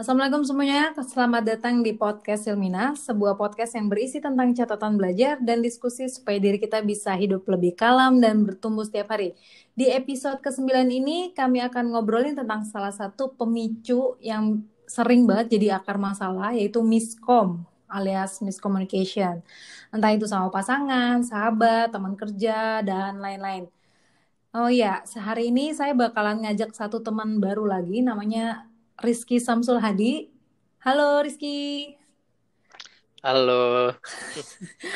Assalamualaikum semuanya, selamat datang di podcast Ilmina, sebuah podcast yang berisi tentang catatan belajar dan diskusi supaya diri kita bisa hidup lebih kalem dan bertumbuh setiap hari. Di episode ke-9 ini, kami akan ngobrolin tentang salah satu pemicu yang sering banget jadi akar masalah, yaitu miskom alias miscommunication. Entah itu sama pasangan, sahabat, teman kerja, dan lain-lain. Oh iya, sehari ini saya bakalan ngajak satu teman baru lagi namanya Rizky Samsul Hadi. Halo Rizky. Halo.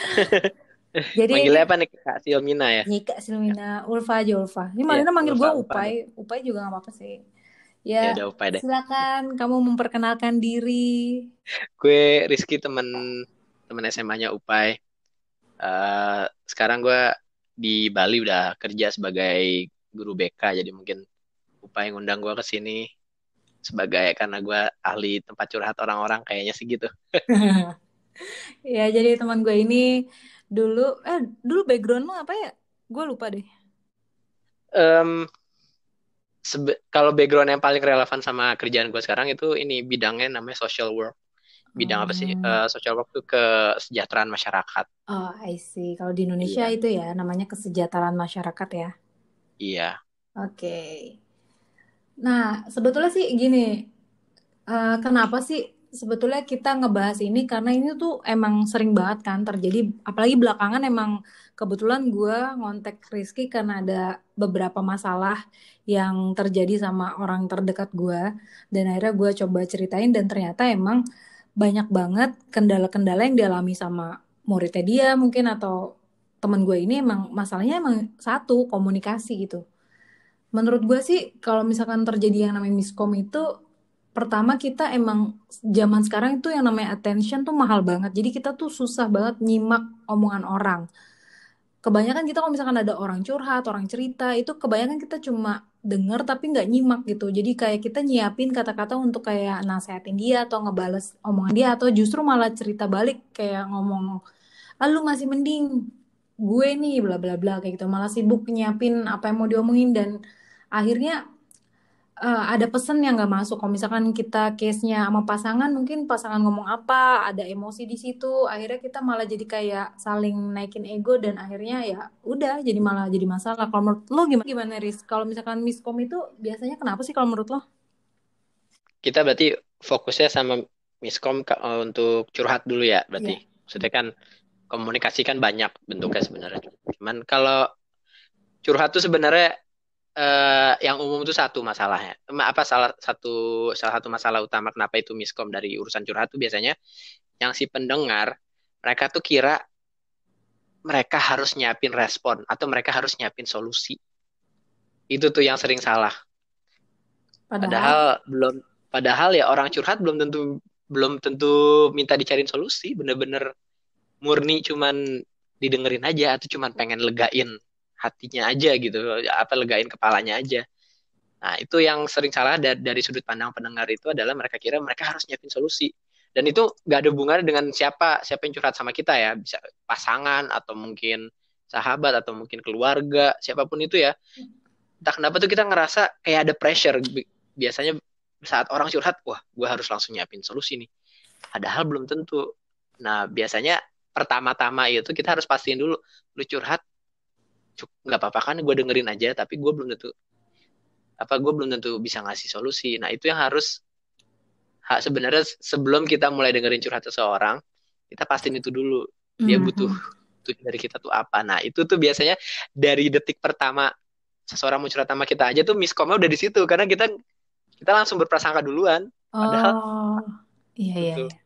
Jadi manggilnya apa nih Kak Silmina ya? Iya Kak Silmina, ya. Ulfa aja Ulfa. Ini malah ya, manggil gue Upai, Upai juga gak apa-apa sih. Ya, ya Upai deh. silakan kamu memperkenalkan diri. Gue Rizky temen, temen SMA-nya Upai. Uh, sekarang gue di Bali udah kerja sebagai guru BK, jadi mungkin Upai ngundang gue ke sini sebagai karena gue ahli tempat curhat orang-orang kayaknya sih gitu. ya jadi teman gue ini dulu eh dulu background lo apa ya? Gue lupa deh. Um, kalau background yang paling relevan sama kerjaan gue sekarang itu ini bidangnya namanya social work. Bidang hmm. apa sih? Uh, social work itu kesejahteraan masyarakat. Oh, I see. Kalau di Indonesia yeah. itu ya namanya kesejahteraan masyarakat ya. Iya. Yeah. Oke. Okay. Nah, sebetulnya sih gini, uh, kenapa sih sebetulnya kita ngebahas ini karena ini tuh emang sering banget kan terjadi apalagi belakangan emang kebetulan gue ngontek Rizky karena ada beberapa masalah yang terjadi sama orang terdekat gue dan akhirnya gue coba ceritain dan ternyata emang banyak banget kendala-kendala yang dialami sama muridnya dia mungkin atau temen gue ini emang masalahnya emang satu komunikasi gitu menurut gue sih kalau misalkan terjadi yang namanya miskom itu pertama kita emang zaman sekarang itu yang namanya attention tuh mahal banget jadi kita tuh susah banget nyimak omongan orang kebanyakan kita kalau misalkan ada orang curhat orang cerita itu kebanyakan kita cuma denger tapi nggak nyimak gitu jadi kayak kita nyiapin kata-kata untuk kayak nasehatin dia atau ngebales omongan dia atau justru malah cerita balik kayak ngomong ah, lu masih mending gue nih bla bla bla kayak gitu malah sibuk nyiapin apa yang mau diomongin dan akhirnya uh, ada pesan yang nggak masuk. Kalau misalkan kita case-nya sama pasangan, mungkin pasangan ngomong apa, ada emosi di situ, akhirnya kita malah jadi kayak saling naikin ego dan akhirnya ya udah jadi malah jadi masalah. Kalau menurut lo gimana? Gimana Riz? Kalau misalkan miskom itu biasanya kenapa sih kalau menurut lo? Kita berarti fokusnya sama miskom eh, untuk curhat dulu ya berarti. Yeah. Maksudnya kan komunikasi kan banyak bentuknya sebenarnya. Cuman kalau curhat tuh sebenarnya uh, yang umum itu satu masalahnya apa salah satu salah satu masalah utama kenapa itu miskom dari urusan curhat tuh biasanya yang si pendengar mereka tuh kira mereka harus nyiapin respon atau mereka harus nyiapin solusi itu tuh yang sering salah padahal, padahal belum padahal ya orang curhat belum tentu belum tentu minta dicariin solusi bener-bener murni cuman didengerin aja atau cuman pengen legain hatinya aja gitu apa legain kepalanya aja nah itu yang sering salah dari, dari sudut pandang pendengar itu adalah mereka kira mereka harus nyiapin solusi dan itu gak ada hubungannya dengan siapa siapa yang curhat sama kita ya bisa pasangan atau mungkin sahabat atau mungkin keluarga siapapun itu ya entah kenapa tuh kita ngerasa kayak ada pressure biasanya saat orang curhat wah gue harus langsung nyiapin solusi nih padahal belum tentu nah biasanya pertama-tama itu kita harus pastiin dulu lu curhat nggak apa-apa kan gue dengerin aja tapi gue belum tentu apa gue belum tentu bisa ngasih solusi nah itu yang harus ha, sebenarnya sebelum kita mulai dengerin curhat seseorang kita pastiin itu dulu dia hmm. butuh tuh dari kita tuh apa nah itu tuh biasanya dari detik pertama seseorang mau curhat sama kita aja tuh miskomnya udah di situ karena kita kita langsung berprasangka duluan oh, padahal iya iya, gitu. iya,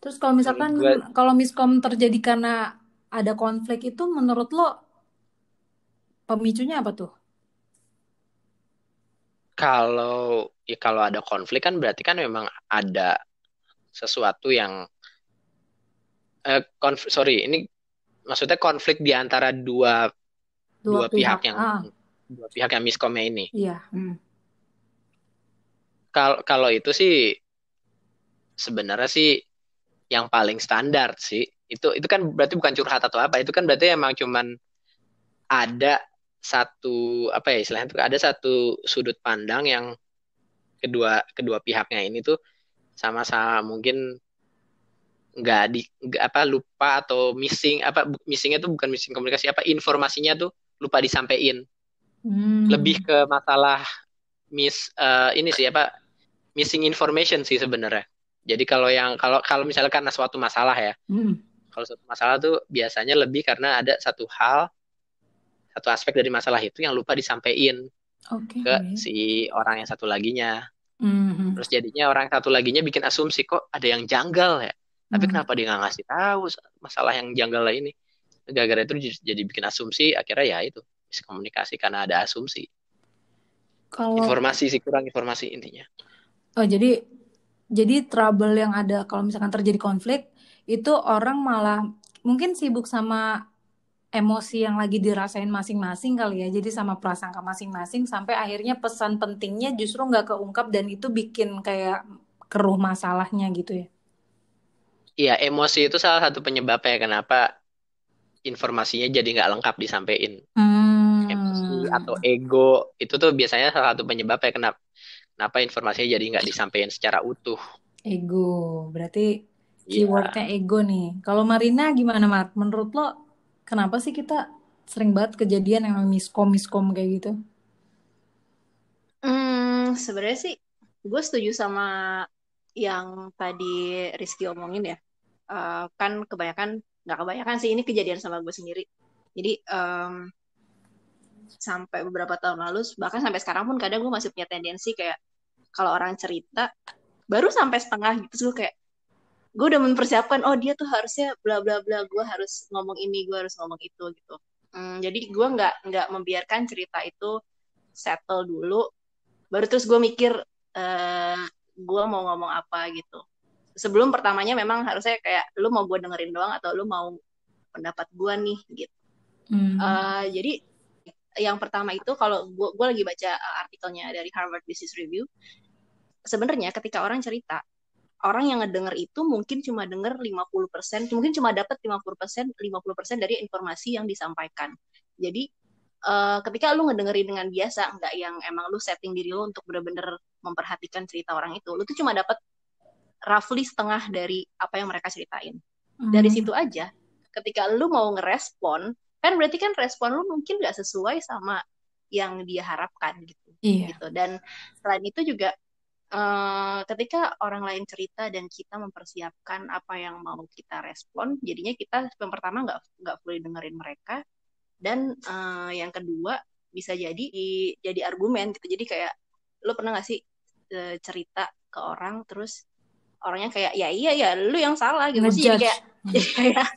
Terus kalau misalkan kalau miskom terjadi karena ada konflik itu menurut lo pemicunya apa tuh? Kalau ya kalau ada konflik kan berarti kan memang ada sesuatu yang eh, konf sorry ini maksudnya konflik di antara dua dua, dua pihak, pihak yang ah. dua pihak yang miskomnya ini. Iya. Hmm. Kalau kalau itu sih sebenarnya sih yang paling standar sih itu itu kan berarti bukan curhat atau apa itu kan berarti emang cuman ada satu apa ya istilahnya itu ada satu sudut pandang yang kedua kedua pihaknya ini tuh sama-sama mungkin nggak di gak apa lupa atau missing apa missingnya tuh bukan missing komunikasi apa informasinya tuh lupa disampaikan hmm. lebih ke masalah miss uh, ini sih apa missing information sih sebenarnya jadi kalau yang kalau kalau misalnya karena suatu masalah ya hmm kalau satu masalah tuh biasanya lebih karena ada satu hal, satu aspek dari masalah itu yang lupa disampaikan okay. ke si orang yang satu laginya. Mm-hmm. Terus jadinya orang yang satu laginya bikin asumsi kok ada yang janggal ya. Tapi mm-hmm. kenapa dia nggak ngasih tahu masalah yang janggal lah ini? Gara-gara itu jadi bikin asumsi, akhirnya ya itu komunikasi karena ada asumsi. Kalau informasi sih kurang informasi intinya. Oh jadi jadi trouble yang ada kalau misalkan terjadi konflik itu orang malah mungkin sibuk sama emosi yang lagi dirasain masing-masing kali ya jadi sama prasangka masing-masing sampai akhirnya pesan pentingnya justru nggak keungkap dan itu bikin kayak keruh masalahnya gitu ya iya emosi itu salah satu penyebabnya kenapa informasinya jadi nggak lengkap disampaikan hmm. emosi atau ego itu tuh biasanya salah satu penyebabnya kenapa kenapa informasinya jadi nggak disampaikan secara utuh ego berarti Iya. keywordnya ego nih. Kalau Marina gimana Mar? Menurut lo kenapa sih kita sering banget kejadian yang miskom miskom kayak gitu? Hmm, sebenarnya sih gue setuju sama yang tadi Rizky omongin ya. Uh, kan kebanyakan nggak kebanyakan sih ini kejadian sama gue sendiri. Jadi um, sampai beberapa tahun lalu bahkan sampai sekarang pun kadang gue masih punya tendensi kayak kalau orang cerita baru sampai setengah gitu gue kayak gue udah mempersiapkan oh dia tuh harusnya bla bla bla gue harus ngomong ini gue harus ngomong itu gitu hmm, jadi gue nggak nggak membiarkan cerita itu settle dulu baru terus gue mikir uh, eh, gue mau ngomong apa gitu sebelum pertamanya memang harusnya kayak lu mau gue dengerin doang atau lu mau pendapat gue nih gitu mm. uh, jadi yang pertama itu kalau gue gue lagi baca eh, artikelnya dari Harvard Business Review sebenarnya ketika orang cerita orang yang ngedenger itu mungkin cuma denger 50%, mungkin cuma dapat 50%, 50% dari informasi yang disampaikan. Jadi uh, ketika lu ngedengerin dengan biasa, nggak yang emang lu setting diri lu untuk bener-bener memperhatikan cerita orang itu, lu tuh cuma dapat roughly setengah dari apa yang mereka ceritain. Hmm. Dari situ aja, ketika lu mau ngerespon, kan berarti kan respon lu mungkin nggak sesuai sama yang dia harapkan gitu. Iya. gitu. Dan selain itu juga uh, ketika orang lain cerita dan kita mempersiapkan apa yang mau kita respon, jadinya kita yang pertama nggak nggak boleh dengerin mereka dan uh, yang kedua bisa jadi jadi argumen gitu. Jadi kayak lo pernah nggak sih uh, cerita ke orang terus orangnya kayak ya iya ya lu yang salah gitu sih kayak jadi kayak hmm.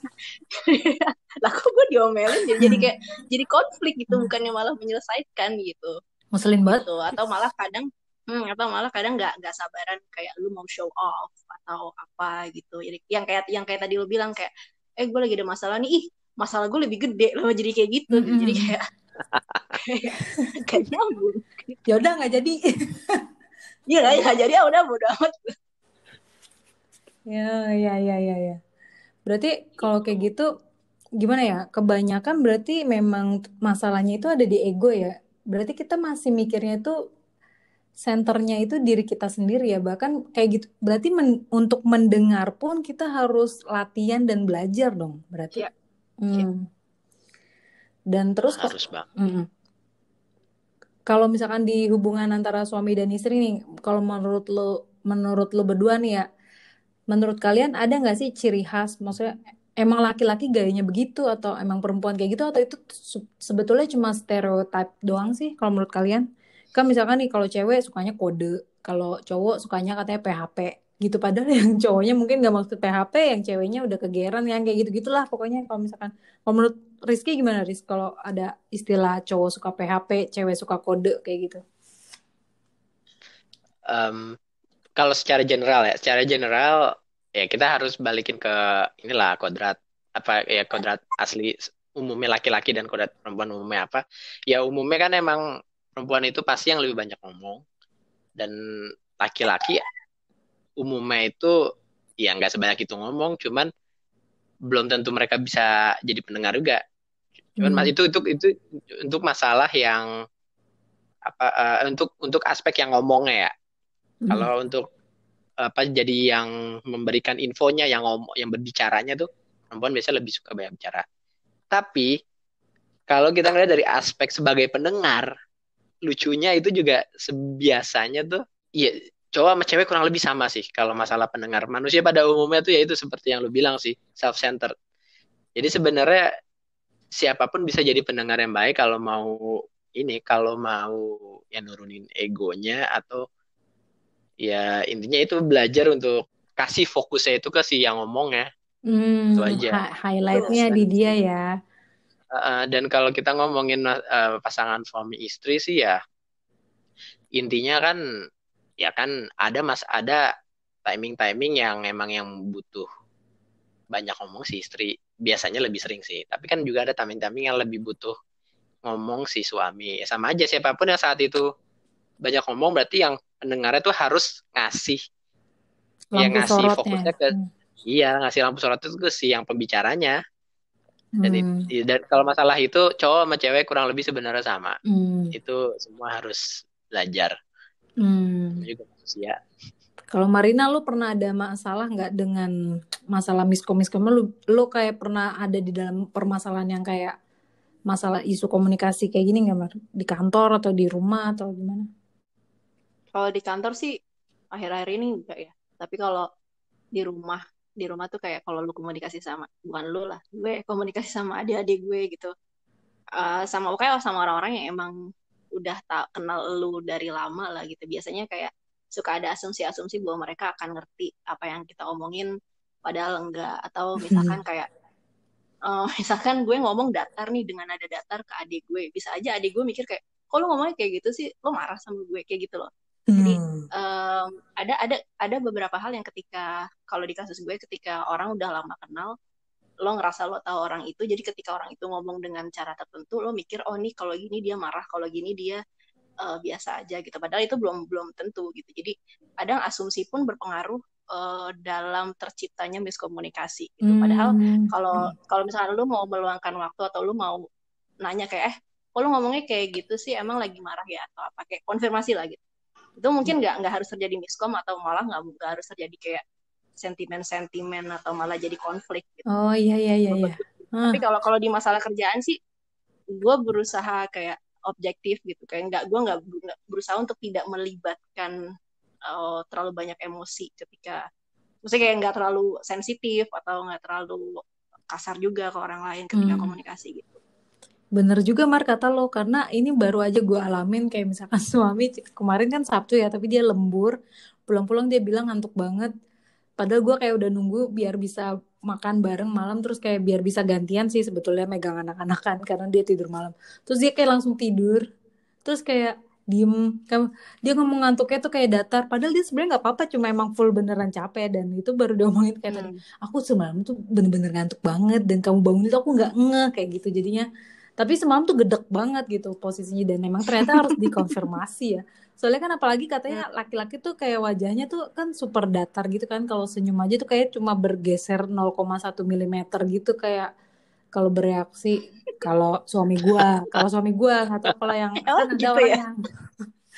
iya. lah kok gue diomelin jadi, ya? jadi kayak hmm. jadi konflik gitu hmm. bukannya malah menyelesaikan gitu muslim banget gitu. atau malah kadang hmm, atau malah kadang nggak nggak sabaran kayak lu mau show off atau apa gitu jadi yang kayak yang kayak tadi lu bilang kayak eh gue lagi ada masalah nih ih masalah gue lebih gede lo jadi kayak gitu mm -hmm. jadi kayak kayak nyambung ya udah nggak jadi iya nggak jadi ya udah bodo amat ya ya ya ya ya berarti kalau kayak gitu gimana ya kebanyakan berarti memang masalahnya itu ada di ego ya berarti kita masih mikirnya tuh senternya itu diri kita sendiri ya bahkan kayak gitu berarti men, untuk mendengar pun kita harus latihan dan belajar dong berarti ya. Hmm. ya. dan terus harus bang hmm. kalau misalkan di hubungan antara suami dan istri nih kalau menurut lo menurut lo berdua nih ya menurut kalian ada nggak sih ciri khas maksudnya emang laki-laki gayanya begitu atau emang perempuan kayak gitu atau itu sebetulnya cuma stereotip doang sih kalau menurut kalian kan misalkan nih kalau cewek sukanya kode kalau cowok sukanya katanya PHP gitu padahal yang cowoknya mungkin gak maksud PHP yang ceweknya udah kegeran yang kayak gitu gitulah pokoknya kalau misalkan kalau menurut Rizky gimana Riz kalau ada istilah cowok suka PHP cewek suka kode kayak gitu um, kalau secara general ya secara general ya kita harus balikin ke inilah kodrat apa ya kodrat asli umumnya laki-laki dan kodrat perempuan umumnya apa ya umumnya kan emang perempuan itu pasti yang lebih banyak ngomong dan laki-laki umumnya itu ya nggak sebanyak itu ngomong cuman belum tentu mereka bisa jadi pendengar juga cuman hmm. itu itu itu untuk masalah yang apa uh, untuk untuk aspek yang ngomongnya ya hmm. kalau untuk apa jadi yang memberikan infonya yang ngomong yang berbicaranya tuh perempuan biasanya lebih suka banyak bicara tapi kalau kita ngeliat dari aspek sebagai pendengar lucunya itu juga sebiasanya tuh ya cowok sama cewek kurang lebih sama sih kalau masalah pendengar manusia pada umumnya tuh ya itu seperti yang lu bilang sih self centered jadi sebenarnya siapapun bisa jadi pendengar yang baik kalau mau ini kalau mau ya nurunin egonya atau ya intinya itu belajar untuk kasih fokusnya itu ke si yang ngomong ya. Hmm, itu aja. Highlightnya di dia ya dan kalau kita ngomongin uh, pasangan suami istri sih ya intinya kan ya kan ada mas ada timing timing yang emang yang butuh banyak ngomong si istri biasanya lebih sering sih tapi kan juga ada timing timing yang lebih butuh ngomong si suami ya, sama aja siapapun yang saat itu banyak ngomong berarti yang pendengarnya tuh harus ngasih ya lampu yang ngasih sorotnya. fokusnya ke hmm. iya ngasih lampu sorot itu ke si yang pembicaranya jadi hmm. Iya, dan kalau masalah itu cowok sama cewek kurang lebih sebenarnya sama. Hmm. Itu semua harus belajar. Hmm. Juga manusia. Kalau Marina lu pernah ada masalah nggak dengan masalah miskom miskom lu lu kayak pernah ada di dalam permasalahan yang kayak masalah isu komunikasi kayak gini nggak Mar? Di kantor atau di rumah atau gimana? Kalau di kantor sih akhir-akhir ini enggak ya. Tapi kalau di rumah di rumah tuh kayak kalau lu komunikasi sama bukan lu lah gue komunikasi sama adik-adik gue gitu uh, sama oke sama orang-orang yang emang udah tak kenal lu dari lama lah gitu biasanya kayak suka ada asumsi-asumsi bahwa mereka akan ngerti apa yang kita omongin padahal enggak atau misalkan kayak uh, misalkan gue ngomong datar nih dengan ada datar ke adik gue bisa aja adik gue mikir kayak kalau ngomongnya kayak gitu sih lo marah sama gue kayak gitu loh jadi um, ada ada ada beberapa hal yang ketika kalau di kasus gue ketika orang udah lama kenal lo ngerasa lo tahu orang itu jadi ketika orang itu ngomong dengan cara tertentu lo mikir oh nih kalau gini dia marah kalau gini dia uh, biasa aja gitu padahal itu belum belum tentu gitu jadi kadang asumsi pun berpengaruh uh, dalam terciptanya miskomunikasi gitu padahal hmm. kalau kalau misalnya lo mau meluangkan waktu atau lo mau nanya kayak eh kalau lo ngomongnya kayak gitu sih emang lagi marah ya atau apa kayak konfirmasi lah gitu itu mungkin nggak nggak harus terjadi miskom atau malah nggak harus terjadi kayak sentimen-sentimen atau malah jadi konflik gitu. oh iya iya iya, iya. Ah. tapi kalau kalau di masalah kerjaan sih gue berusaha kayak objektif gitu kayak nggak gue nggak berusaha untuk tidak melibatkan uh, terlalu banyak emosi ketika maksudnya kayak nggak terlalu sensitif atau nggak terlalu kasar juga ke orang lain ketika hmm. komunikasi gitu bener juga Mar kata lo karena ini baru aja gue alamin kayak misalkan suami kemarin kan Sabtu ya tapi dia lembur pulang-pulang dia bilang ngantuk banget padahal gue kayak udah nunggu biar bisa makan bareng malam terus kayak biar bisa gantian sih sebetulnya megang anak-anak kan karena dia tidur malam terus dia kayak langsung tidur terus kayak diem dia ngomong ngantuknya tuh kayak datar padahal dia sebenarnya nggak apa-apa cuma emang full beneran capek dan itu baru diomongin kayak hmm. tadi aku semalam tuh bener-bener ngantuk banget dan kamu bangun itu aku nggak ngeh kayak gitu jadinya tapi semalam tuh gedek banget gitu posisinya dan memang ternyata harus dikonfirmasi ya soalnya kan apalagi katanya iya. laki-laki tuh kayak wajahnya tuh kan super datar gitu kan kalau senyum aja tuh kayak cuma bergeser 0,1 mm gitu kayak kalau bereaksi kalau suami gua kalau suami gua atau tahu kalau yang oh, kan ada gitu orang ya? yang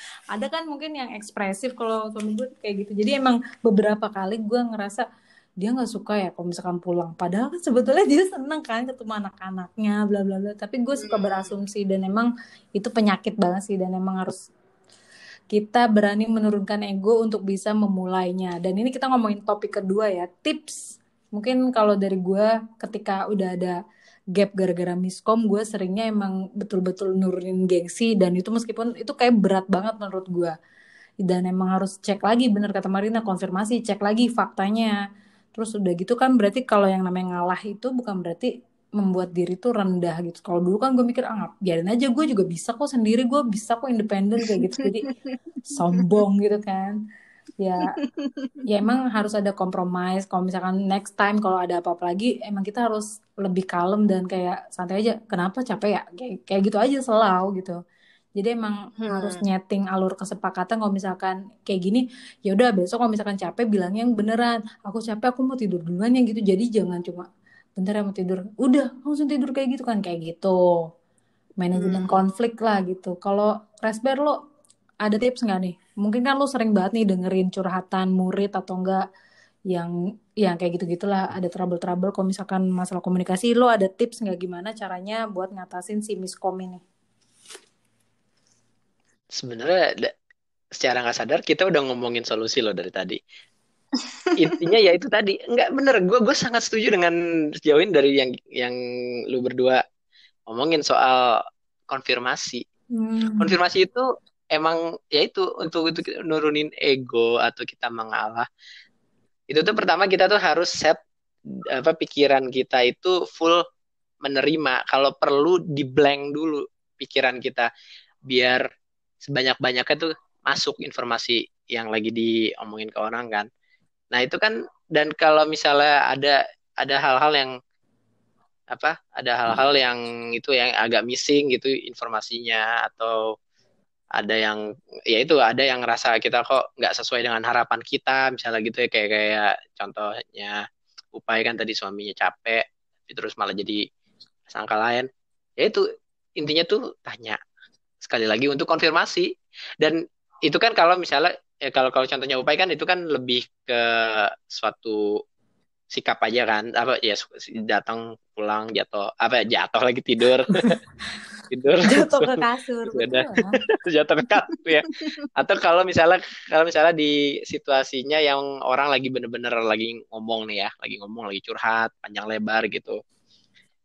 ada kan mungkin yang ekspresif kalau suami gua kayak gitu jadi emang beberapa kali gua ngerasa dia nggak suka ya kalau misalkan pulang padahal kan sebetulnya dia seneng kan ketemu anak-anaknya bla bla bla tapi gue suka hmm. berasumsi dan emang itu penyakit banget sih dan emang harus kita berani menurunkan ego untuk bisa memulainya dan ini kita ngomongin topik kedua ya tips mungkin kalau dari gue ketika udah ada gap gara-gara miskom gue seringnya emang betul-betul nurunin gengsi dan itu meskipun itu kayak berat banget menurut gue dan emang harus cek lagi bener kata Marina konfirmasi cek lagi faktanya terus udah gitu kan berarti kalau yang namanya ngalah itu bukan berarti membuat diri tuh rendah gitu. Kalau dulu kan gue mikir ah biarin aja gue juga bisa kok sendiri, gue bisa kok independen kayak gitu. Jadi sombong gitu kan. Ya, ya emang harus ada kompromis. Kalau misalkan next time kalau ada apa-apa lagi, emang kita harus lebih kalem dan kayak santai aja. Kenapa capek ya? Kay kayak gitu aja selalu gitu. Jadi emang hmm. harus nyeting alur kesepakatan kalau misalkan kayak gini, ya udah besok kalau misalkan capek bilang yang beneran, aku capek aku mau tidur duluan yang gitu. Jadi jangan cuma bentar ya mau tidur, udah langsung tidur kayak gitu kan kayak gitu. Manajemen hmm. konflik lah gitu. Kalau Resber lo ada tips nggak nih? Mungkin kan lo sering banget nih dengerin curhatan murid atau enggak yang yang kayak gitu gitulah ada trouble trouble kalau misalkan masalah komunikasi lo ada tips nggak gimana caranya buat ngatasin si miskom ini sebenarnya secara nggak sadar kita udah ngomongin solusi loh dari tadi intinya ya itu tadi nggak bener gue gue sangat setuju dengan sejauh dari yang yang lu berdua ngomongin soal konfirmasi hmm. konfirmasi itu emang ya itu untuk untuk nurunin ego atau kita mengalah itu tuh pertama kita tuh harus set apa pikiran kita itu full menerima kalau perlu di blank dulu pikiran kita biar sebanyak-banyaknya tuh masuk informasi yang lagi diomongin ke orang kan. Nah, itu kan dan kalau misalnya ada ada hal-hal yang apa? Ada hal-hal yang itu yang agak missing gitu informasinya atau ada yang ya itu ada yang rasa kita kok nggak sesuai dengan harapan kita misalnya gitu ya kayak kayak contohnya upaya kan tadi suaminya capek terus malah jadi sangka lain ya itu intinya tuh tanya sekali lagi untuk konfirmasi dan itu kan kalau misalnya ya kalau kalau contohnya upaya kan itu kan lebih ke suatu sikap aja kan apa ya datang pulang jatuh apa jatuh lagi tidur tidur jatuh ke kasur betul ya. jatuh ke kasur ya atau kalau misalnya kalau misalnya di situasinya yang orang lagi bener-bener lagi ngomong nih ya lagi ngomong lagi curhat panjang lebar gitu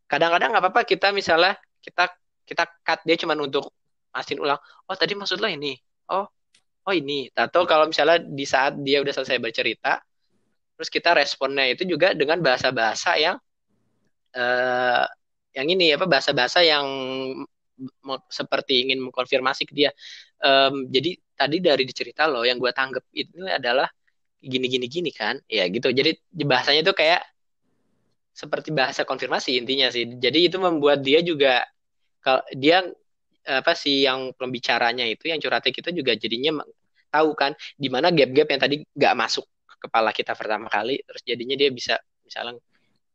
kadang-kadang nggak apa-apa kita misalnya kita kita cut dia cuma untuk masin ulang oh tadi maksud lo ini oh oh ini atau kalau misalnya di saat dia udah selesai bercerita terus kita responnya itu juga dengan bahasa-bahasa yang uh, yang ini apa bahasa-bahasa yang seperti ingin mengkonfirmasi ke dia um, jadi tadi dari cerita lo yang gue tanggap itu adalah gini gini gini kan ya gitu jadi bahasanya itu kayak seperti bahasa konfirmasi intinya sih. Jadi itu membuat dia juga kalau dia apa sih yang pembicaranya itu yang curhatnya kita juga jadinya tahu kan di mana gap-gap yang tadi nggak masuk kepala kita pertama kali terus jadinya dia bisa misalnya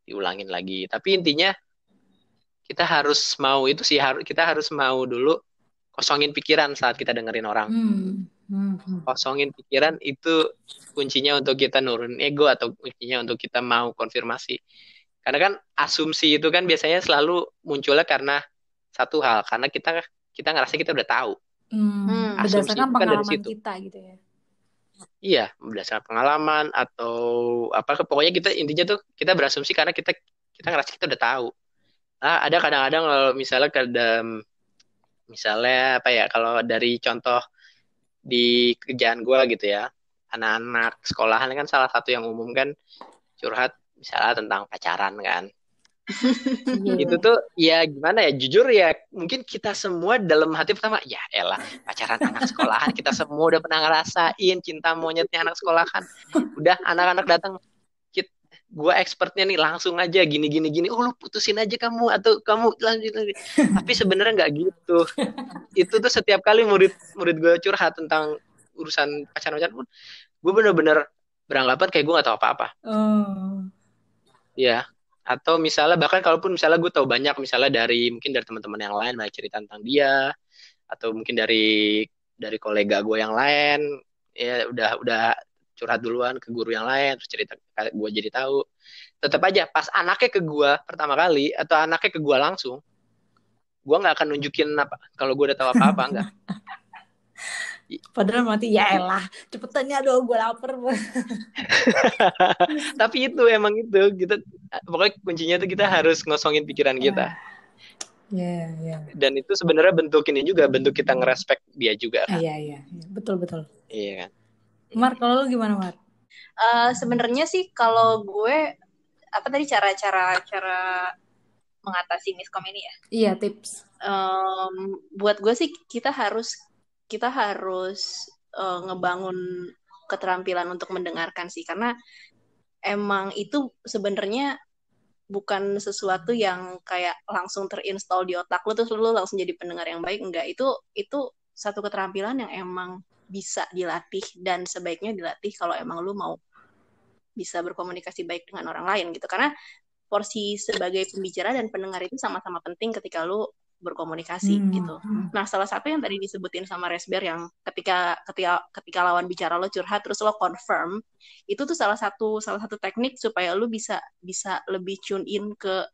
diulangin lagi tapi intinya kita harus mau itu sih harus kita harus mau dulu kosongin pikiran saat kita dengerin orang hmm. Hmm. hmm. kosongin pikiran itu kuncinya untuk kita nurun ego atau kuncinya untuk kita mau konfirmasi karena kan asumsi itu kan biasanya selalu munculnya karena satu hal karena kita kita ngerasa kita udah tahu. Hmm, hmm. Asumsi berdasarkan pengalaman dari situ. kita gitu ya. Iya, berdasarkan pengalaman atau apa pokoknya kita intinya tuh kita berasumsi karena kita kita ngerasa kita udah tahu. Nah, ada kadang-kadang kalau misalnya kadang misalnya apa ya kalau dari contoh di kerjaan gue gitu ya anak-anak sekolahan kan salah satu yang umum kan curhat misalnya tentang pacaran kan itu tuh ya gimana ya jujur ya mungkin kita semua dalam hati pertama ya elah pacaran anak sekolahan kita semua udah pernah ngerasain cinta monyetnya anak sekolahan udah anak-anak datang gue expertnya nih langsung aja gini gini gini oh lu putusin aja kamu atau kamu lanjut lagi tapi sebenarnya nggak gitu itu tuh setiap kali murid murid gue curhat tentang urusan pacaran pacaran pun gue bener-bener beranggapan kayak gue gak tahu apa-apa oh. ya atau misalnya bahkan kalaupun misalnya gue tahu banyak misalnya dari mungkin dari teman-teman yang lain banyak cerita tentang dia atau mungkin dari dari kolega gue yang lain ya udah udah curhat duluan ke guru yang lain terus cerita gue jadi tahu tetap aja pas anaknya ke gue pertama kali atau anaknya ke gue langsung gue nggak akan nunjukin apa kalau gue udah tahu apa apa enggak Padahal mati ya elah, cepetan ya dong gue lapar. Tapi itu emang itu kita pokoknya kuncinya tuh kita harus ngosongin pikiran kita. Yeah, yeah. Dan itu sebenarnya bentuk ini juga bentuk kita ngerespek dia juga kan. Iya, yeah, iya, yeah, betul betul. Iya kan. Mar, kalau lu gimana Mar? Uh, sebenarnya sih kalau gue apa tadi cara-cara cara mengatasi miskom ini ya? Iya, tips. Um, buat gue sih kita harus kita harus uh, ngebangun keterampilan untuk mendengarkan sih karena emang itu sebenarnya bukan sesuatu yang kayak langsung terinstall di otak lu terus lu langsung jadi pendengar yang baik enggak itu itu satu keterampilan yang emang bisa dilatih dan sebaiknya dilatih kalau emang lu mau bisa berkomunikasi baik dengan orang lain gitu karena porsi sebagai pembicara dan pendengar itu sama-sama penting ketika lu berkomunikasi hmm. gitu. Hmm, hmm. Nah, salah satu yang tadi disebutin sama Resber yang ketika ketika ketika lawan bicara lo curhat terus lo confirm, itu tuh salah satu salah satu teknik supaya lo bisa bisa lebih tune in ke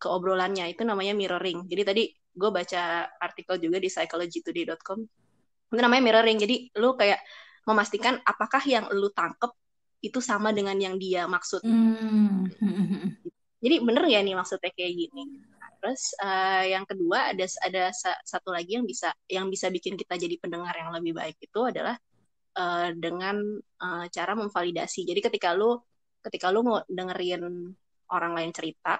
ke obrolannya. Itu namanya mirroring. Jadi tadi gue baca artikel juga di psychologytoday.com. Itu namanya mirroring. Jadi lo kayak memastikan apakah yang lo tangkep itu sama dengan yang dia maksud. Hmm. Jadi bener ya nih maksudnya kayak gini? Terus uh, yang kedua ada ada satu lagi yang bisa yang bisa bikin kita jadi pendengar yang lebih baik itu adalah uh, dengan uh, cara memvalidasi. Jadi ketika lu ketika lu mau dengerin orang lain cerita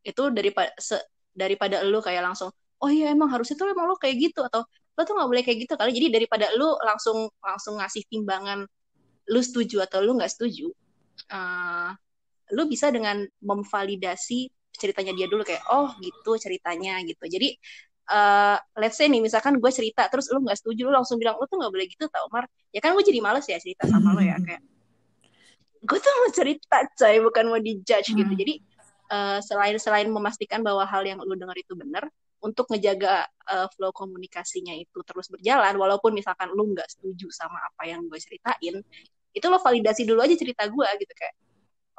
itu daripada se, daripada lu kayak langsung oh iya emang harusnya tuh emang lu kayak gitu atau lu tuh nggak boleh kayak gitu kali. Jadi daripada lu langsung langsung ngasih timbangan lu setuju atau lu nggak setuju, uh, lu bisa dengan memvalidasi ceritanya dia dulu kayak oh gitu ceritanya gitu jadi uh, let's say nih misalkan gue cerita terus lu nggak setuju lu langsung bilang lu tuh nggak boleh gitu tau mar ya kan gue jadi males ya cerita sama lo ya hmm. kayak gue tuh mau cerita coy bukan mau dijudge gitu. hmm. gitu jadi uh, selain selain memastikan bahwa hal yang lu dengar itu benar untuk ngejaga uh, flow komunikasinya itu terus berjalan walaupun misalkan lu nggak setuju sama apa yang gue ceritain itu lo validasi dulu aja cerita gue gitu kayak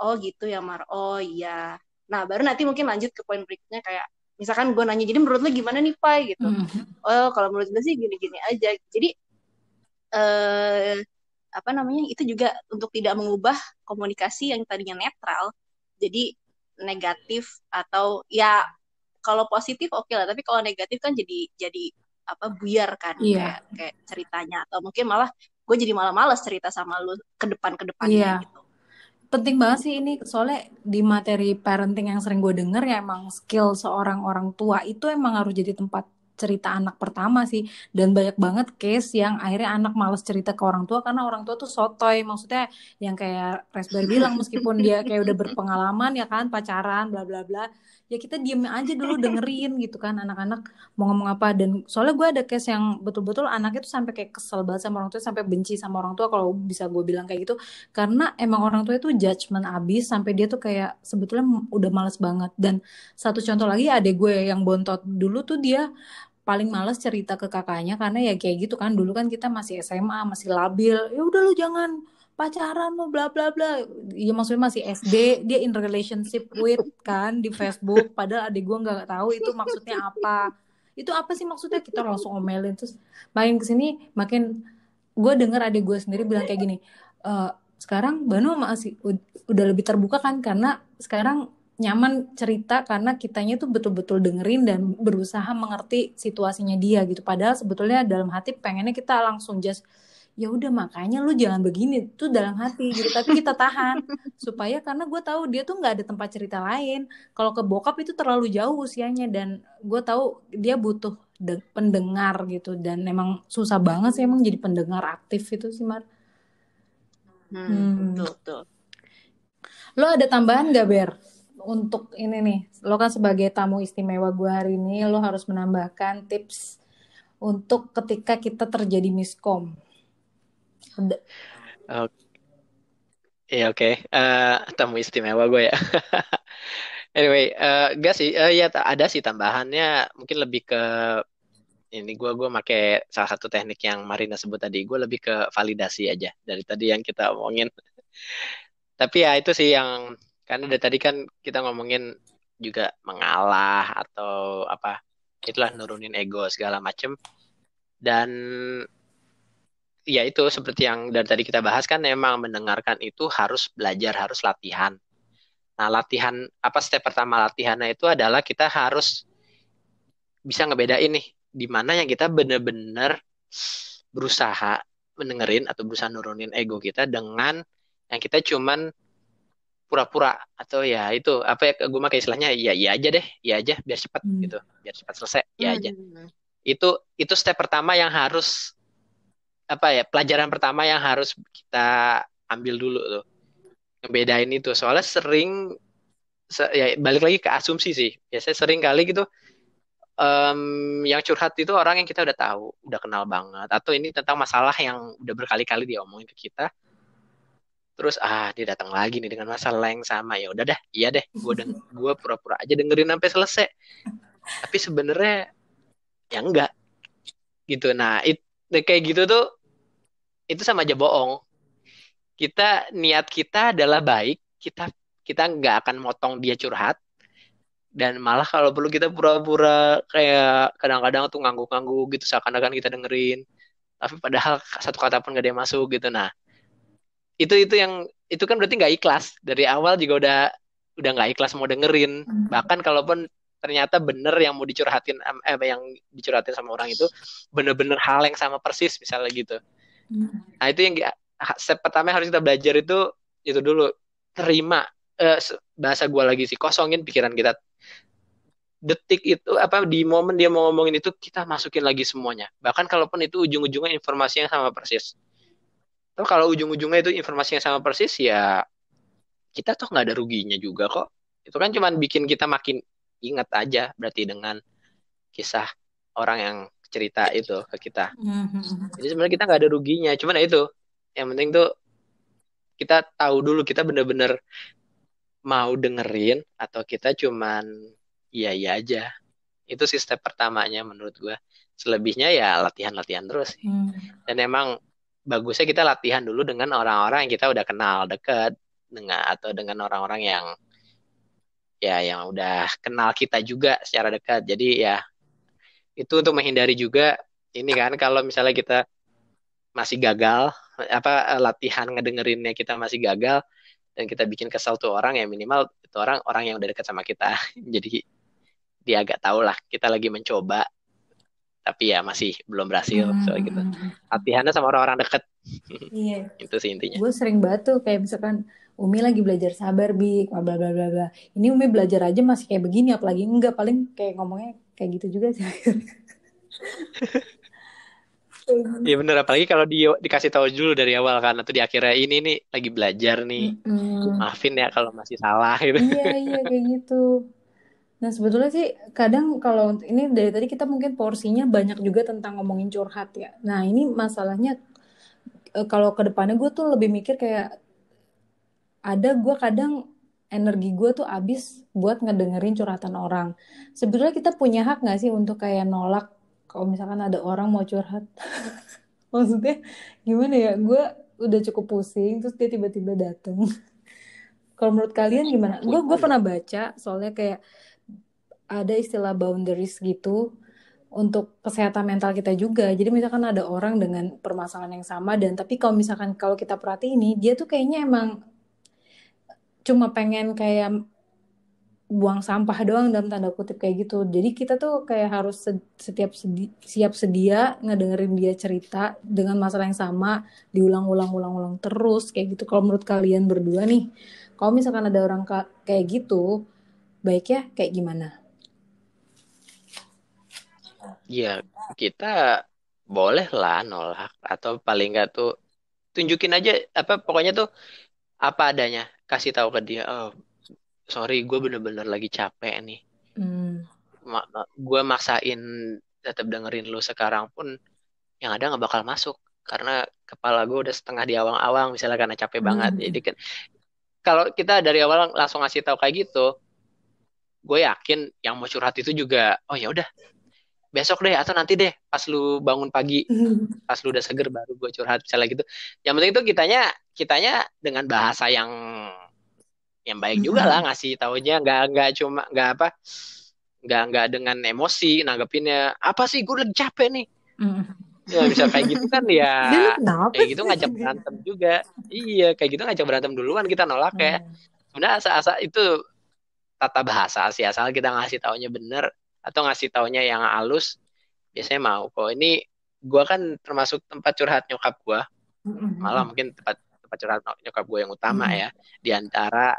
oh gitu ya Mar oh iya Nah, baru nanti mungkin lanjut ke poin berikutnya kayak misalkan gue nanya jadi menurut lo gimana nih pai gitu mm. oh kalau menurut gue sih gini-gini aja jadi eh apa namanya itu juga untuk tidak mengubah komunikasi yang tadinya netral jadi negatif atau ya kalau positif oke okay lah tapi kalau negatif kan jadi jadi apa buyar kan yeah. kayak, kayak ceritanya atau mungkin malah gue jadi malah males cerita sama lu ke depan ke depannya yeah. gitu penting banget sih ini soalnya di materi parenting yang sering gue denger ya emang skill seorang orang tua itu emang harus jadi tempat cerita anak pertama sih dan banyak banget case yang akhirnya anak males cerita ke orang tua karena orang tua tuh sotoy maksudnya yang kayak Resber bilang meskipun dia kayak udah berpengalaman ya kan pacaran bla bla bla ya kita diem aja dulu dengerin gitu kan anak-anak mau ngomong apa dan soalnya gue ada case yang betul-betul anaknya tuh sampai kayak kesel banget sama orang tua sampai benci sama orang tua kalau bisa gue bilang kayak gitu karena emang orang tua itu judgement abis sampai dia tuh kayak sebetulnya udah males banget dan satu contoh lagi ada gue yang bontot dulu tuh dia paling males cerita ke kakaknya karena ya kayak gitu kan dulu kan kita masih SMA masih labil ya udah lu jangan pacaran lo bla bla bla ya maksudnya masih SD dia in relationship with kan di Facebook padahal adik gue nggak tahu itu maksudnya apa itu apa sih maksudnya kita langsung omelin terus makin kesini makin gue denger adik gue sendiri bilang kayak gini e, sekarang Banu masih udah lebih terbuka kan karena sekarang nyaman cerita karena kitanya tuh betul-betul dengerin dan berusaha mengerti situasinya dia gitu. Padahal sebetulnya dalam hati pengennya kita langsung just ya udah makanya lu jangan begini tuh dalam hati gitu tapi kita tahan supaya karena gue tahu dia tuh nggak ada tempat cerita lain kalau ke bokap itu terlalu jauh usianya dan gue tahu dia butuh pendengar gitu dan emang susah banget sih emang jadi pendengar aktif itu sih mar hmm, hmm. betul betul lo ada tambahan gak ber untuk ini nih, lo kan sebagai tamu istimewa gue hari ini, lo harus menambahkan tips untuk ketika kita terjadi miskom. Oke, ya oke, eh, tamu istimewa gue ya. anyway, uh, sih, uh, ya ada sih tambahannya, mungkin lebih ke ini gue gue make salah satu teknik yang Marina sebut tadi gue lebih ke validasi aja dari tadi yang kita omongin tapi ya itu sih yang Kan udah tadi kan kita ngomongin juga mengalah atau apa itulah nurunin ego segala macem dan ya itu seperti yang dari tadi kita bahas kan memang mendengarkan itu harus belajar harus latihan nah latihan apa step pertama latihannya itu adalah kita harus bisa ngebedain nih di mana yang kita bener-bener berusaha mendengerin atau berusaha nurunin ego kita dengan yang kita cuman pura-pura atau ya itu apa ya gue pakai istilahnya ya ya aja deh ya aja biar cepat hmm. gitu biar cepat selesai ya aja hmm. itu itu step pertama yang harus apa ya pelajaran pertama yang harus kita ambil dulu tuh ngebedain itu soalnya sering se ya balik lagi ke asumsi sih biasanya sering kali gitu um, yang curhat itu orang yang kita udah tahu udah kenal banget atau ini tentang masalah yang udah berkali-kali dia omongin ke kita terus ah dia datang lagi nih dengan masalah yang sama ya udah dah iya deh gue dan gue pura-pura aja dengerin sampai selesai tapi sebenarnya ya enggak gitu nah it, nah, kayak gitu tuh itu sama aja bohong kita niat kita adalah baik kita kita nggak akan motong dia curhat dan malah kalau perlu kita pura-pura kayak kadang-kadang tuh ngangguk-ngangguk gitu seakan-akan kita dengerin tapi padahal satu kata pun gak ada yang masuk gitu nah itu itu yang itu kan berarti nggak ikhlas dari awal juga udah udah nggak ikhlas mau dengerin hmm. bahkan kalaupun ternyata bener yang mau dicurhatin eh yang dicurhatin sama orang itu bener-bener hal yang sama persis misalnya gitu hmm. nah itu yang step pertama yang harus kita belajar itu itu dulu terima eh, bahasa gue lagi sih kosongin pikiran kita detik itu apa di momen dia mau ngomongin itu kita masukin lagi semuanya bahkan kalaupun itu ujung-ujungnya informasi yang sama persis tapi kalau ujung-ujungnya itu informasinya sama persis ya kita tuh nggak ada ruginya juga kok. Itu kan cuman bikin kita makin ingat aja berarti dengan kisah orang yang cerita itu ke kita. Mm-hmm. Jadi sebenarnya kita nggak ada ruginya. Cuman itu yang penting tuh kita tahu dulu kita bener-bener mau dengerin atau kita cuman iya iya aja itu sih step pertamanya menurut gue selebihnya ya latihan latihan terus hmm. dan emang bagusnya kita latihan dulu dengan orang-orang yang kita udah kenal deket dengan atau dengan orang-orang yang ya yang udah kenal kita juga secara dekat jadi ya itu untuk menghindari juga ini kan kalau misalnya kita masih gagal apa latihan ngedengerinnya kita masih gagal dan kita bikin kesal tuh orang ya minimal itu orang orang yang udah dekat sama kita jadi dia agak tahu lah kita lagi mencoba tapi ya masih belum berhasil hmm. soal gitu latihannya sama orang-orang deket iya itu sih intinya gue sering batu kayak misalkan Umi lagi belajar sabar bi bla bla bla bla ini Umi belajar aja masih kayak begini apalagi enggak paling kayak ngomongnya kayak gitu juga sih Iya bener apalagi kalau di, dikasih tahu dulu dari awal kan atau di akhirnya ini nih lagi belajar nih mm -hmm. maafin ya kalau masih salah gitu iya iya kayak gitu Nah, sebetulnya sih kadang kalau ini dari tadi kita mungkin porsinya banyak juga tentang ngomongin curhat ya. Nah, ini masalahnya e, kalau ke depannya gue tuh lebih mikir kayak ada gue kadang energi gue tuh abis buat ngedengerin curhatan orang. Sebetulnya kita punya hak gak sih untuk kayak nolak kalau misalkan ada orang mau curhat? Maksudnya gimana ya? Gue udah cukup pusing terus dia tiba-tiba dateng. kalau menurut kalian iya, gimana? Gue iya, gue iya. pernah baca soalnya kayak ada istilah boundaries gitu untuk kesehatan mental kita juga. Jadi misalkan ada orang dengan permasalahan yang sama dan tapi kalau misalkan kalau kita perhati ini dia tuh kayaknya emang cuma pengen kayak buang sampah doang dalam tanda kutip kayak gitu. Jadi kita tuh kayak harus setiap sedi siap sedia ngedengerin dia cerita dengan masalah yang sama diulang-ulang-ulang-ulang terus kayak gitu. Kalau menurut kalian berdua nih, kalau misalkan ada orang kayak gitu, baik ya kayak gimana? Iya, kita boleh lah nolak atau paling nggak tuh tunjukin aja apa pokoknya tuh apa adanya kasih tahu ke dia oh sorry gue bener-bener lagi capek nih hmm. Ma gue maksain tetap dengerin lu sekarang pun yang ada nggak bakal masuk karena kepala gue udah setengah di awang-awang misalnya karena capek hmm. banget jadi kan kalau kita dari awal langsung ngasih tahu kayak gitu gue yakin yang mau curhat itu juga oh ya udah besok deh atau nanti deh pas lu bangun pagi pas lu udah seger baru gue curhat misalnya gitu yang penting itu kitanya kitanya dengan bahasa yang yang baik juga lah ngasih taunya nggak nggak cuma nggak apa nggak nggak dengan emosi nanggepinnya apa sih gue lagi capek nih ya bisa kayak gitu kan ya kayak gitu ngajak berantem juga iya kayak gitu ngajak berantem duluan kita nolak ya hmm. sebenarnya asa-asa itu tata bahasa sih asal kita ngasih taunya bener atau ngasih taunya yang halus biasanya mau kok ini gue kan termasuk tempat curhat nyokap gue malah mungkin tempat tempat curhat nyokap gue yang utama ya di antara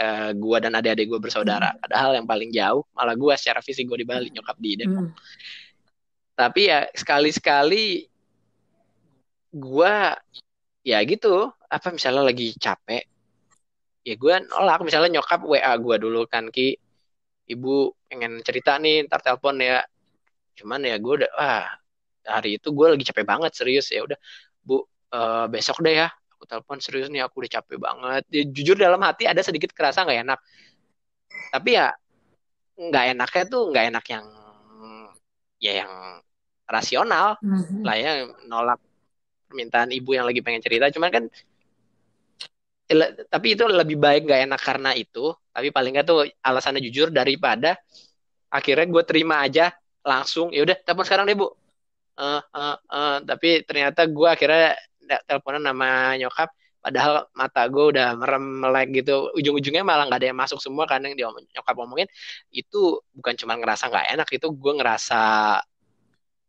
uh, eh, gue dan adik-adik gue bersaudara padahal yang paling jauh malah gue secara fisik gue di Bali nyokap di Depok tapi ya sekali-sekali gue ya gitu apa misalnya lagi capek ya gue nolak misalnya nyokap WA gue dulu kan ki ibu pengen cerita nih ntar telepon ya cuman ya gue udah ah hari itu gue lagi capek banget serius ya udah bu uh, besok deh ya aku telepon serius nih aku udah capek banget ya, jujur dalam hati ada sedikit kerasa nggak enak tapi ya nggak enaknya tuh nggak enak yang ya yang rasional mm -hmm. lah ya nolak permintaan ibu yang lagi pengen cerita cuman kan tapi itu lebih baik gak enak karena itu tapi paling gak tuh alasannya jujur daripada akhirnya gue terima aja langsung ya udah telepon sekarang deh bu uh, uh, uh, tapi ternyata gue akhirnya teleponan nama nyokap padahal mata gue udah merem melek gitu ujung-ujungnya malah nggak ada yang masuk semua karena yang dia nyokap ngomongin itu bukan cuma ngerasa nggak enak itu gue ngerasa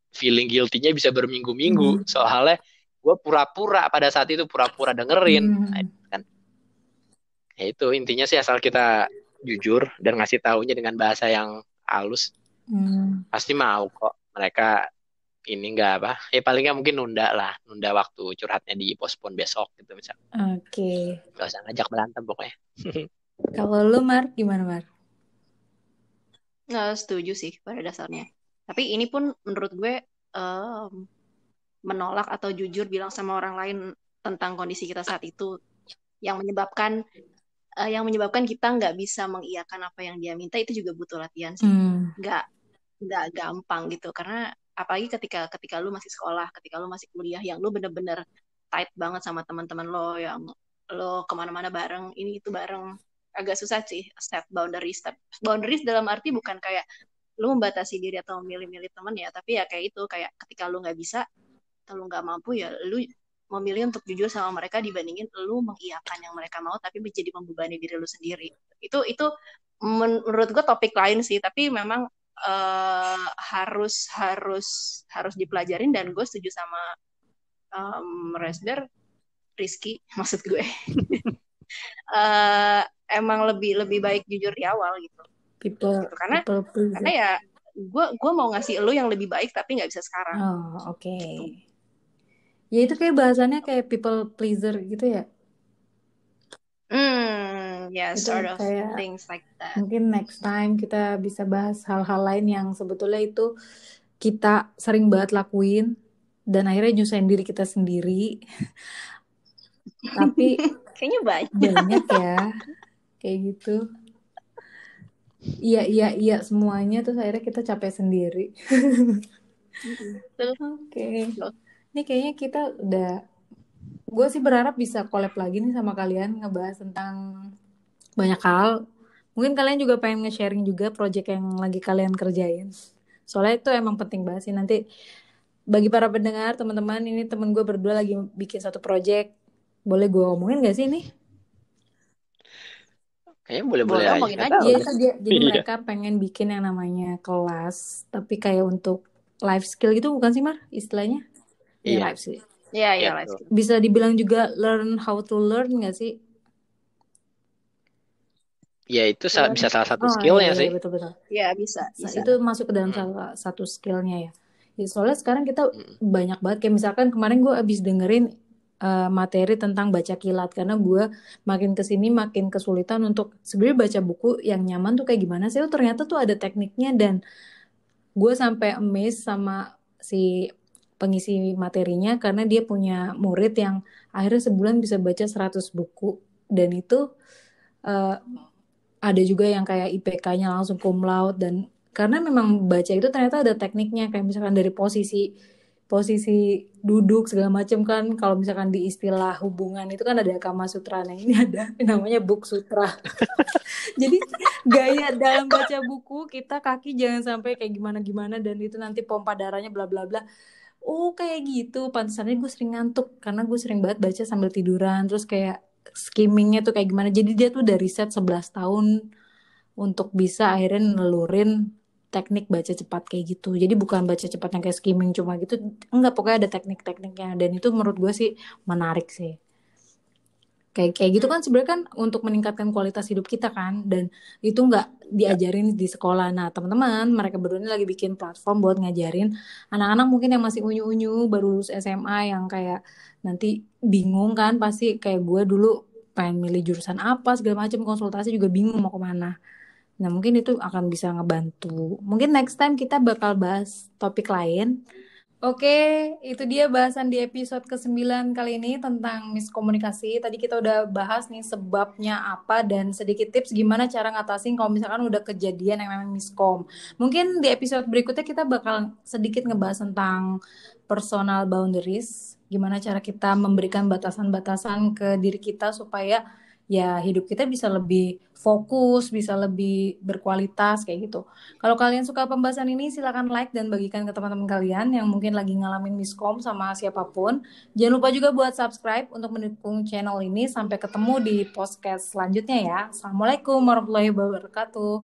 feeling guilty-nya bisa berminggu-minggu mm. soalnya gue pura-pura pada saat itu pura-pura dengerin mm ya itu intinya sih asal kita jujur dan ngasih tahunya dengan bahasa yang halus hmm. pasti mau kok mereka ini enggak apa ya palingnya mungkin nunda lah nunda waktu curhatnya di pospon besok gitu misal oke okay. nggak usah ngajak berantem pokoknya kalau lu Mar gimana Mar nggak setuju sih pada dasarnya tapi ini pun menurut gue um, menolak atau jujur bilang sama orang lain tentang kondisi kita saat itu yang menyebabkan uh, yang menyebabkan kita nggak bisa mengiakan apa yang dia minta itu juga butuh latihan sih hmm. nggak nggak gampang gitu karena apalagi ketika ketika lu masih sekolah ketika lu masih kuliah yang lu bener-bener tight banget sama teman-teman lo yang lo kemana-mana bareng ini itu bareng agak susah sih step boundaries step boundaries dalam arti bukan kayak lu membatasi diri atau milih-milih temen ya tapi ya kayak itu kayak ketika lu nggak bisa atau lu nggak mampu ya lu memilih untuk jujur sama mereka dibandingin lu mengiyakan yang mereka mau tapi menjadi membebani diri lu sendiri itu itu menurut gue topik lain sih tapi memang uh, harus harus harus dipelajarin dan gue setuju sama um, Resder Rizky maksud gue uh, emang lebih lebih baik jujur di awal gitu people, gitu. karena people karena ya gue gue mau ngasih lo yang lebih baik tapi nggak bisa sekarang oh oke okay. Gitu ya itu kayak bahasannya kayak people pleaser gitu ya Hmm, yeah, itu sort of kayak, things like that. Mungkin next time kita bisa bahas hal-hal lain yang sebetulnya itu kita sering banget lakuin dan akhirnya nyusahin diri kita sendiri. Tapi kayaknya banyak. Banyak ya. Kayak gitu. Iya, iya, iya semuanya tuh akhirnya kita capek sendiri. Oke. okay. Ini kayaknya kita udah gue sih berharap bisa collab lagi nih sama kalian ngebahas tentang banyak hal. Mungkin kalian juga pengen nge-sharing juga project yang lagi kalian kerjain. Soalnya itu emang penting banget sih nanti bagi para pendengar teman-teman ini temen gue berdua lagi bikin satu project. Boleh gue omongin gak sih ini? Kayaknya boleh-boleh aja. Ngomongin aja. Iya, kan jadi, jadi iya. mereka pengen bikin yang namanya kelas, tapi kayak untuk life skill gitu bukan sih Mar istilahnya? Iya yeah. life sih. Iya iya, iya Bisa dibilang juga learn how to learn gak sih? Ya itu sa bisa salah satu oh, skillnya iya, iya sih. Iya betul betul. Iya bisa, bisa. Itu masuk ke dalam hmm. salah satu skillnya ya. ya. Soalnya sekarang kita hmm. banyak banget kayak misalkan kemarin gue abis dengerin eh, materi tentang baca kilat karena gue makin kesini makin kesulitan untuk sebenarnya baca buku yang nyaman tuh kayak gimana sih? Oh ternyata tuh ada tekniknya dan gue sampai amazed sama si pengisi materinya karena dia punya murid yang akhirnya sebulan bisa baca 100 buku dan itu uh, ada juga yang kayak IPK-nya langsung cum laude dan karena memang baca itu ternyata ada tekniknya kayak misalkan dari posisi posisi duduk segala macam kan kalau misalkan di istilah hubungan itu kan ada kama sutra nah ini ada namanya book sutra jadi gaya dalam baca buku kita kaki jangan sampai kayak gimana gimana dan itu nanti pompa darahnya bla bla bla oh kayak gitu pantesannya gue sering ngantuk karena gue sering banget baca sambil tiduran terus kayak skimmingnya tuh kayak gimana jadi dia tuh udah riset 11 tahun untuk bisa akhirnya nelurin teknik baca cepat kayak gitu jadi bukan baca cepat yang kayak skimming cuma gitu enggak pokoknya ada teknik-tekniknya dan itu menurut gue sih menarik sih kayak kayak gitu kan sebenarnya kan untuk meningkatkan kualitas hidup kita kan dan itu nggak diajarin di sekolah nah teman-teman mereka berdua ini lagi bikin platform buat ngajarin anak-anak mungkin yang masih unyu-unyu baru lulus SMA yang kayak nanti bingung kan pasti kayak gue dulu pengen milih jurusan apa segala macam konsultasi juga bingung mau kemana nah mungkin itu akan bisa ngebantu mungkin next time kita bakal bahas topik lain Oke, itu dia bahasan di episode ke-9 kali ini tentang miskomunikasi. Tadi kita udah bahas nih sebabnya apa dan sedikit tips gimana cara ngatasin kalau misalkan udah kejadian yang memang miskom. Mungkin di episode berikutnya kita bakal sedikit ngebahas tentang personal boundaries, gimana cara kita memberikan batasan-batasan ke diri kita supaya ya hidup kita bisa lebih fokus, bisa lebih berkualitas kayak gitu. Kalau kalian suka pembahasan ini silahkan like dan bagikan ke teman-teman kalian yang mungkin lagi ngalamin miskom sama siapapun. Jangan lupa juga buat subscribe untuk mendukung channel ini sampai ketemu di podcast selanjutnya ya. Assalamualaikum warahmatullahi wabarakatuh.